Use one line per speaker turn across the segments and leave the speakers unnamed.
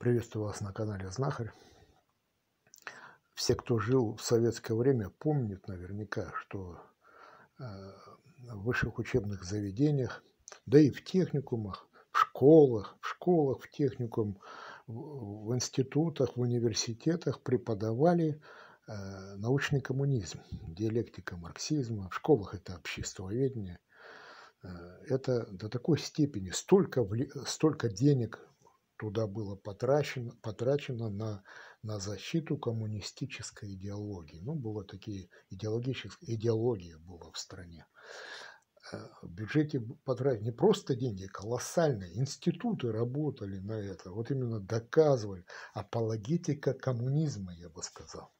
Приветствую вас на канале Знахарь. Все, кто жил в советское время, помнят наверняка, что э, в высших учебных заведениях, да и в техникумах, в школах, в школах, в техникум, в институтах, в университетах преподавали э, научный коммунизм, диалектика марксизма, в школах это обществоведение. Э, это до такой степени столько, столько денег туда было потрачено, потрачено на, на защиту коммунистической идеологии. Ну, было такие идеологические, идеология была в стране. Э, в бюджете потратили не просто деньги, а колоссальные. Институты работали на это, вот именно доказывали. Апологетика коммунизма, я бы сказал.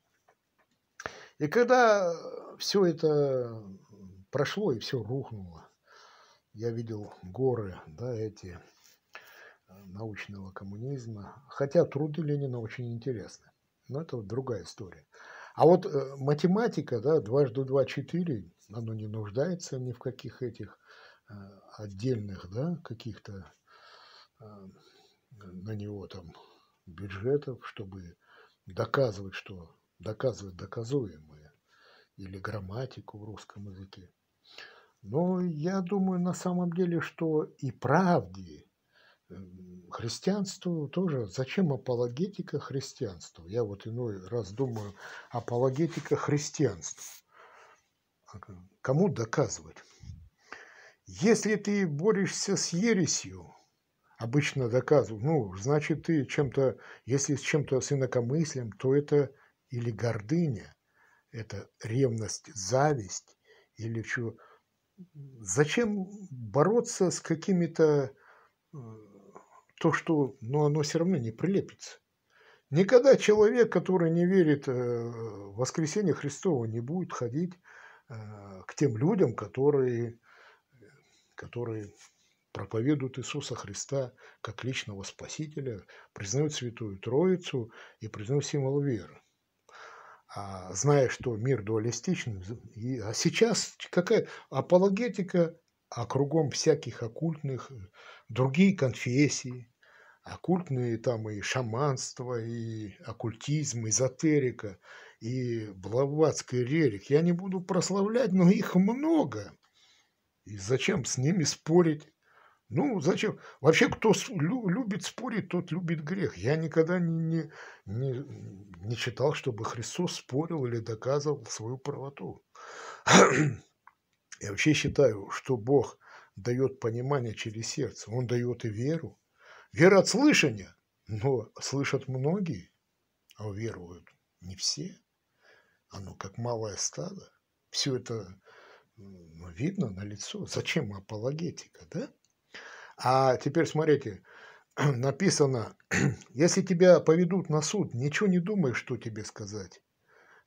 И когда все это прошло и все рухнуло, я видел горы, да, эти научного коммунизма. Хотя труды Ленина очень интересны. Но это вот другая история. А вот э, математика, да, дважды два – четыре, оно не нуждается ни в каких этих э, отдельных, да, каких-то э, на него там бюджетов, чтобы доказывать, что доказывать доказуемые или грамматику в русском языке. Но я думаю на самом деле, что и правде христианству тоже. Зачем апологетика христианству? Я вот иной раз думаю, апологетика христианству. А кому доказывать? Если ты борешься с ересью, обычно доказывают, ну, значит, ты чем-то, если с чем-то с инакомыслием, то это или гордыня, это ревность, зависть, или что. Зачем бороться с какими-то э, то, что но ну, оно все равно не прилепится. Никогда человек, который не верит э, в воскресение Христова, не будет ходить э, к тем людям, которые, которые проповедуют Иисуса Христа как личного Спасителя, признают Святую Троицу и признают символ веры. А, зная, что мир дуалистичен, и, а сейчас какая апологетика, а кругом всяких оккультных э, другие конфессии, оккультные а там и шаманство, и оккультизм, эзотерика, и блаватский рерик. Я не буду прославлять, но их много. И зачем с ними спорить? Ну, зачем? Вообще, кто любит спорить, тот любит грех. Я никогда не не, не, не читал, чтобы Христос спорил или доказывал свою правоту. Я вообще считаю, что Бог дает понимание через сердце, он дает и веру. Вера от слышания, но слышат многие, а веруют не все. Оно как малое стадо. Все это видно на лицо. Зачем апологетика, да? А теперь смотрите, написано, если тебя поведут на суд, ничего не думай, что тебе сказать.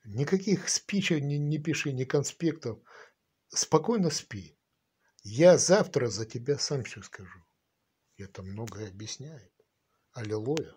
Никаких спичек не, не пиши, ни конспектов. Спокойно спи. Я завтра за тебя сам все скажу. Это многое объясняет. Аллилуйя.